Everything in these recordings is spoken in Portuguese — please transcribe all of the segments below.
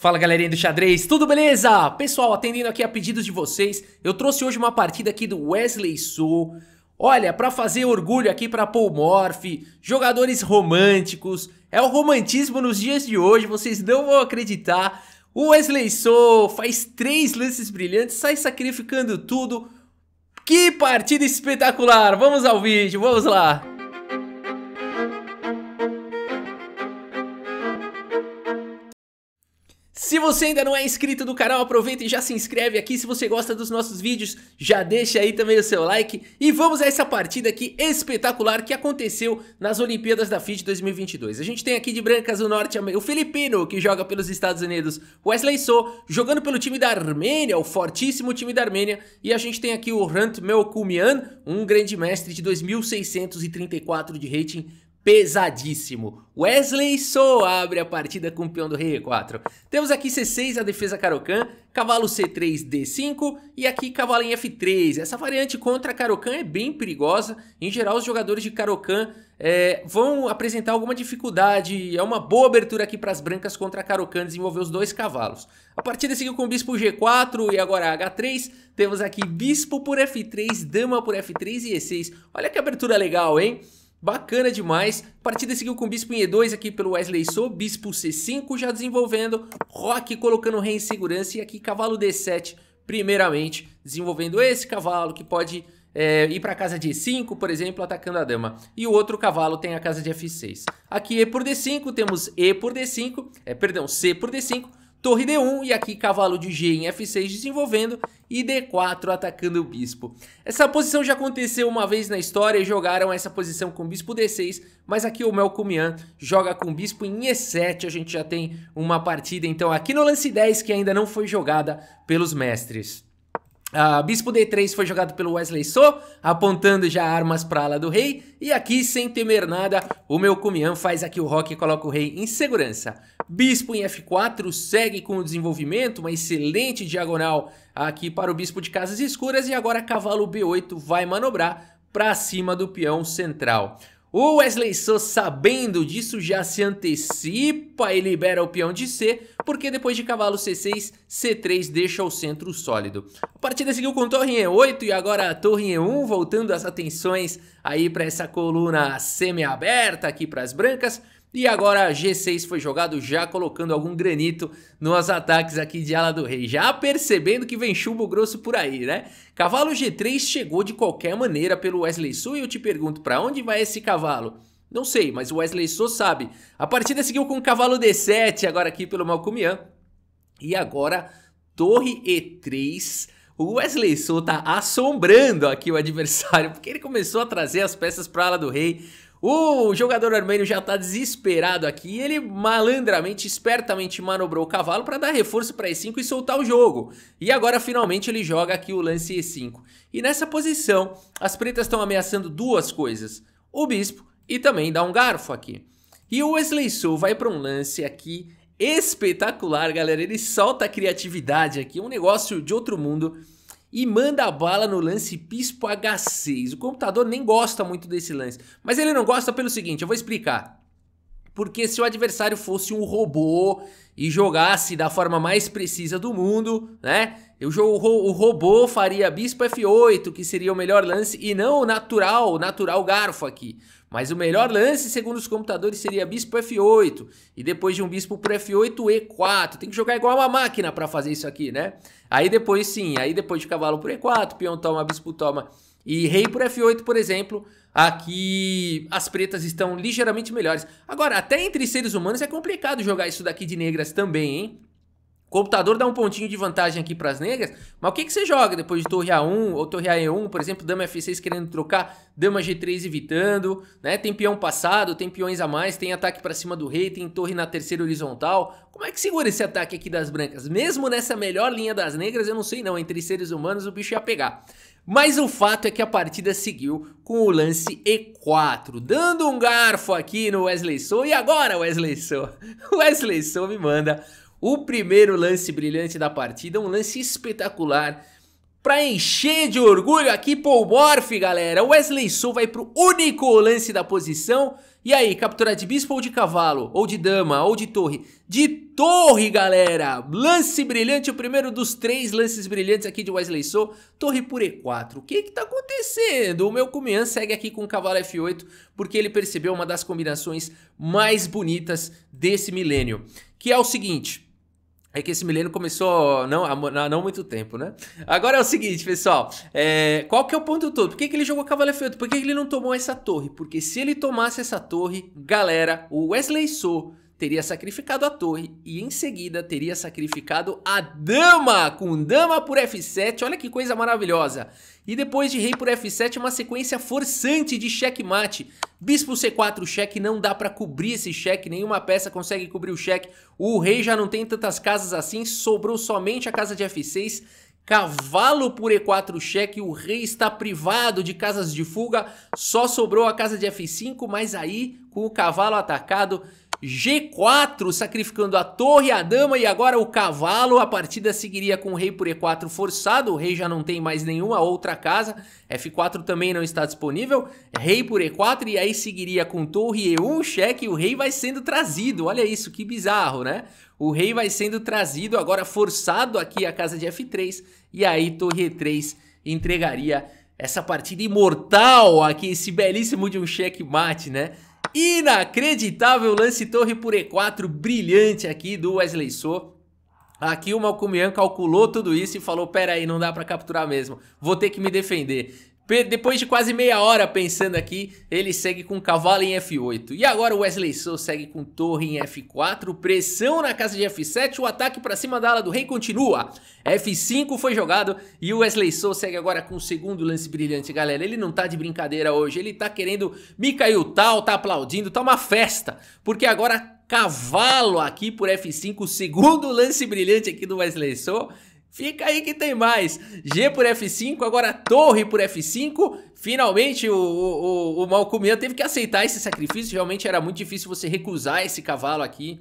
Fala galerinha do xadrez, tudo beleza? Pessoal, atendendo aqui a pedidos de vocês, eu trouxe hoje uma partida aqui do Wesley Sou. Olha, para fazer orgulho aqui para Paul Morphy, jogadores românticos, é o romantismo nos dias de hoje, vocês não vão acreditar. O Wesley Sou faz três lances brilhantes, sai sacrificando tudo. Que partida espetacular! Vamos ao vídeo, vamos lá! Se você ainda não é inscrito do canal, aproveita e já se inscreve aqui. Se você gosta dos nossos vídeos, já deixa aí também o seu like. E vamos a essa partida aqui espetacular que aconteceu nas Olimpíadas da FIDE 2022. A gente tem aqui de brancas o norte o filipino, que joga pelos Estados Unidos, Wesley So, jogando pelo time da Armênia, o fortíssimo time da Armênia. E a gente tem aqui o Hunt Melkumian, um grande mestre de 2634 de rating pesadíssimo. Wesley Sou abre a partida com o peão do rei E4. Temos aqui C6, a defesa Karokan, cavalo C3, D5 e aqui cavalo em F3. Essa variante contra Karokan é bem perigosa. Em geral, os jogadores de Karokan é, vão apresentar alguma dificuldade. É uma boa abertura aqui para as brancas contra Karokan desenvolver os dois cavalos. A partida seguiu com bispo G4 e agora H3. Temos aqui bispo por F3, dama por F3 e E6. Olha que abertura legal, hein? Bacana demais. Partida seguiu com Bispo em E2 aqui pelo Wesley Sou. Bispo C5 já desenvolvendo. Rock colocando o rei em segurança. E aqui cavalo D7 primeiramente. Desenvolvendo esse cavalo que pode é, ir para a casa de E5, por exemplo, atacando a dama. E o outro cavalo tem a casa de F6. Aqui E por D5, temos E por D5. É, perdão, C por D5 Torre D1 e aqui cavalo de G em F6 desenvolvendo e D4 atacando o bispo. Essa posição já aconteceu uma vez na história e jogaram essa posição com bispo D6, mas aqui o Melcomian joga com bispo em E7, a gente já tem uma partida então aqui no lance 10 que ainda não foi jogada pelos mestres. Uh, bispo D3 foi jogado pelo Wesley So, apontando já armas para a ala do rei. E aqui, sem temer nada, o meu faz aqui o rock e coloca o rei em segurança. Bispo em F4 segue com o desenvolvimento, uma excelente diagonal aqui para o Bispo de Casas Escuras e agora Cavalo B8 vai manobrar para cima do peão central. O Wesley Sou, sabendo disso, já se antecipa e libera o peão de C, porque depois de cavalo C6, C3 deixa o centro sólido. A partida seguiu com torre em E8 e agora a torre em E1, voltando as atenções aí para essa coluna semi-aberta aqui para as brancas. E agora G6 foi jogado já colocando algum granito nos ataques aqui de Ala do Rei, já percebendo que vem chumbo grosso por aí, né? Cavalo G3 chegou de qualquer maneira pelo Wesley Sou e eu te pergunto, para onde vai esse cavalo? Não sei, mas o Wesley Sou sabe. A partida seguiu com o cavalo D7 agora aqui pelo Malcomian. E agora Torre E3 o Wesley Sou tá assombrando aqui o adversário, porque ele começou a trazer as peças para ala do rei, o jogador armênio já tá desesperado aqui, ele malandramente, espertamente manobrou o cavalo para dar reforço para E5 e soltar o jogo. E agora finalmente ele joga aqui o lance E5. E nessa posição, as pretas estão ameaçando duas coisas, o bispo e também dá um garfo aqui. E o Wesley Sou vai para um lance aqui espetacular, galera, ele solta a criatividade aqui, um negócio de outro mundo e manda a bala no lance Pispo H6. O computador nem gosta muito desse lance, mas ele não gosta pelo seguinte, eu vou explicar. Porque se o adversário fosse um robô e jogasse da forma mais precisa do mundo, né? Eu jogo, o robô faria bispo F8, que seria o melhor lance, e não o natural, o natural garfo aqui. Mas o melhor lance, segundo os computadores, seria bispo F8 e depois de um bispo para F8 E4. Tem que jogar igual uma máquina para fazer isso aqui, né? Aí depois sim, aí depois de cavalo por E4, peão toma, bispo toma e rei por F8, por exemplo, aqui as pretas estão ligeiramente melhores. Agora, até entre seres humanos é complicado jogar isso daqui de negras também, hein? computador dá um pontinho de vantagem aqui para as negras, mas o que, que você joga depois de torre A1 ou torre A1, por exemplo, dama F6 querendo trocar, dama G3 evitando, né? Tem peão passado, tem peões a mais, tem ataque para cima do rei, tem torre na terceira horizontal. Como é que segura esse ataque aqui das brancas? Mesmo nessa melhor linha das negras, eu não sei não, entre seres humanos o bicho ia pegar. Mas o fato é que a partida seguiu com o lance E4, dando um garfo aqui no Wesley Sou. E agora, Wesley Sou? Wesley Sou me manda o primeiro lance brilhante da partida, um lance espetacular. Pra encher de orgulho aqui, Paul Morph, galera. Wesley Sou vai pro único lance da posição. E aí, captura de bispo ou de cavalo? Ou de dama? Ou de torre? De torre, galera! Lance brilhante, o primeiro dos três lances brilhantes aqui de Wesley Sou. Torre por E4. O que que tá acontecendo? O meu Kumian segue aqui com o cavalo F8, porque ele percebeu uma das combinações mais bonitas desse milênio. Que é o seguinte... É que esse milênio começou não, há não muito tempo, né? Agora é o seguinte, pessoal. É, qual que é o ponto todo? Por que, que ele jogou cavalo efeito? Por que, que ele não tomou essa torre? Porque se ele tomasse essa torre, galera, o Wesley Sou teria sacrificado a torre e em seguida teria sacrificado a dama, com dama por f7, olha que coisa maravilhosa. E depois de rei por f7, uma sequência forçante de checkmate. Bispo c4, cheque, não dá para cobrir esse cheque, nenhuma peça consegue cobrir o cheque. O rei já não tem tantas casas assim, sobrou somente a casa de f6. Cavalo por E4 cheque, o rei está privado de casas de fuga, só sobrou a casa de F5, mas aí, com o cavalo atacado, G4 sacrificando a torre, a dama e agora o cavalo. A partida seguiria com o rei por E4 forçado. O rei já não tem mais nenhuma outra casa. F4 também não está disponível. Rei por E4 e aí seguiria com torre E1, cheque. O rei vai sendo trazido. Olha isso, que bizarro, né? O rei vai sendo trazido, agora forçado aqui a casa de F3. E aí torre E3 entregaria essa partida imortal aqui, esse belíssimo de um xeque-mate né? Inacreditável lance torre por E4, brilhante aqui do Wesley So. Aqui o Malcumian calculou tudo isso e falou, "Peraí, não dá para capturar mesmo, vou ter que me defender. Depois de quase meia hora pensando aqui, ele segue com cavalo em F8. E agora o Wesley Sou segue com torre em F4, pressão na casa de F7, o ataque para cima da ala do rei continua. F5 foi jogado e o Wesley Sou segue agora com o segundo lance brilhante, galera. Ele não tá de brincadeira hoje, ele tá querendo Mikhail Tal, tá aplaudindo, tá uma festa, porque agora cavalo aqui por F5, o segundo lance brilhante aqui do Wesley Sou. Fica aí que tem mais. G por F5, agora torre por F5. Finalmente o, o, o Malcomian teve que aceitar esse sacrifício. Realmente era muito difícil você recusar esse cavalo aqui.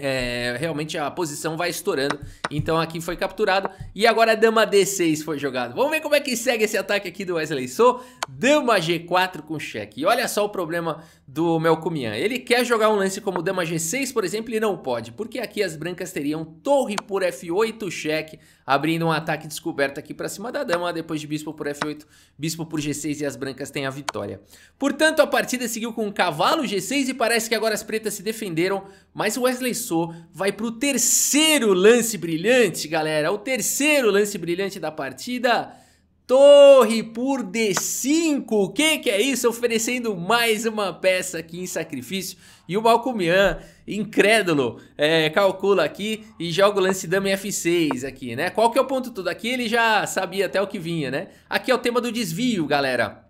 É, realmente a posição vai estourando. Então aqui foi capturado. E agora a dama D6 foi jogada. Vamos ver como é que segue esse ataque aqui do Wesley Sou. Dama G4 com cheque. E olha só o problema do Melcomian. Ele quer jogar um lance como dama G6, por exemplo, e não pode. Porque aqui as brancas teriam torre por F8 cheque abrindo um ataque descoberto aqui para cima da dama, depois de bispo por f8, bispo por g6 e as brancas têm a vitória. Portanto, a partida seguiu com o cavalo g6 e parece que agora as pretas se defenderam, mas Wesley So vai para o terceiro lance brilhante, galera, o terceiro lance brilhante da partida torre por D5. O que, que é isso? Oferecendo mais uma peça aqui em sacrifício. E o Malcomian, incrédulo, é, calcula aqui e joga o lance dama F6 aqui, né? Qual que é o ponto todo? Aqui ele já sabia até o que vinha, né? Aqui é o tema do desvio, galera.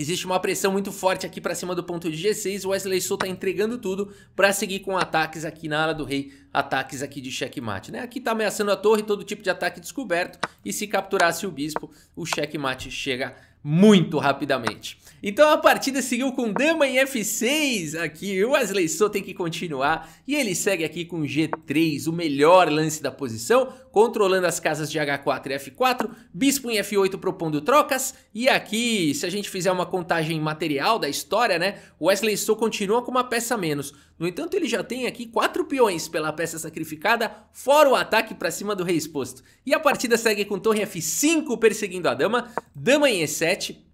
Existe uma pressão muito forte aqui para cima do ponto de G6. O Wesley Sou está entregando tudo para seguir com ataques aqui na ala do rei, ataques aqui de checkmate. Né? Aqui está ameaçando a torre, todo tipo de ataque descoberto. E se capturasse o bispo, o checkmate chega muito rapidamente. Então a partida seguiu com dama em F6 aqui, o Wesley Sou tem que continuar e ele segue aqui com G3, o melhor lance da posição, controlando as casas de H4 e F4, bispo em F8 propondo trocas e aqui, se a gente fizer uma contagem material da história, né, o Wesley Sou continua com uma peça menos. No entanto, ele já tem aqui quatro peões pela peça sacrificada, fora o ataque para cima do rei exposto. E a partida segue com torre F5 perseguindo a dama, dama em E7, 7,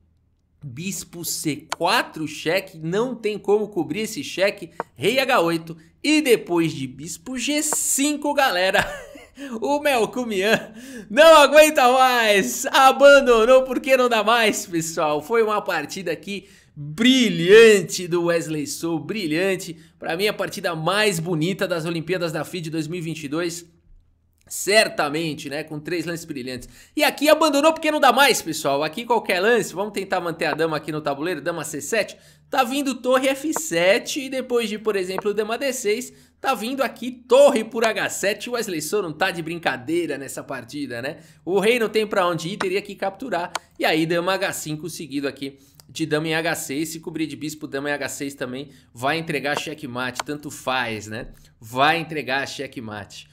bispo C4 cheque, não tem como cobrir esse cheque, rei H8 e depois de bispo G5, galera. O Melcumian não aguenta mais, abandonou porque não dá mais, pessoal. Foi uma partida aqui brilhante do Wesley Sou, brilhante. Para mim, a partida mais bonita das Olimpíadas da FIDE 2022. Certamente, né? Com três lances brilhantes. E aqui abandonou porque não dá mais, pessoal. Aqui qualquer lance, vamos tentar manter a dama aqui no tabuleiro, dama C7. Tá vindo torre F7 e depois de, por exemplo, dama D6, tá vindo aqui torre por H7. O Wesley Sou não tá de brincadeira nessa partida, né? O rei não tem pra onde ir, teria que capturar. E aí dama H5 seguido aqui de dama em H6, se cobrir de bispo, dama em H6 também, vai entregar checkmate, tanto faz, né? Vai entregar checkmate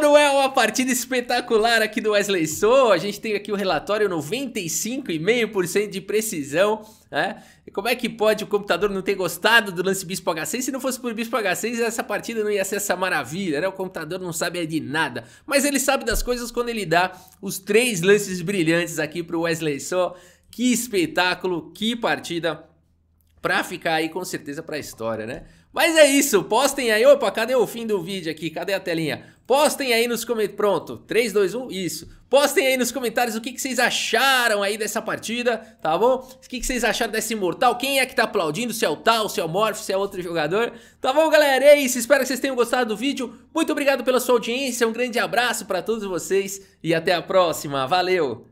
não é uma partida espetacular aqui do Wesley Sou. A gente tem aqui o relatório 95,5% de precisão. Né? Como é que pode o computador não ter gostado do lance Bispo H6? Se não fosse por Bispo H6, essa partida não ia ser essa maravilha, né? O computador não sabe é de nada. Mas ele sabe das coisas quando ele dá os três lances brilhantes aqui para o Wesley Sou. Que espetáculo, que partida pra ficar aí com certeza pra história, né? Mas é isso, postem aí. Opa, cadê o fim do vídeo aqui? Cadê a telinha? Postem aí nos comentários. Pronto, 3, 2, 1, isso. Postem aí nos comentários o que, que vocês acharam aí dessa partida, tá bom? O que, que vocês acharam dessa imortal? Quem é que tá aplaudindo? Se é o Tal, se é o Morph, se é outro jogador. Tá bom, galera? É isso. Espero que vocês tenham gostado do vídeo. Muito obrigado pela sua audiência. Um grande abraço pra todos vocês e até a próxima. Valeu!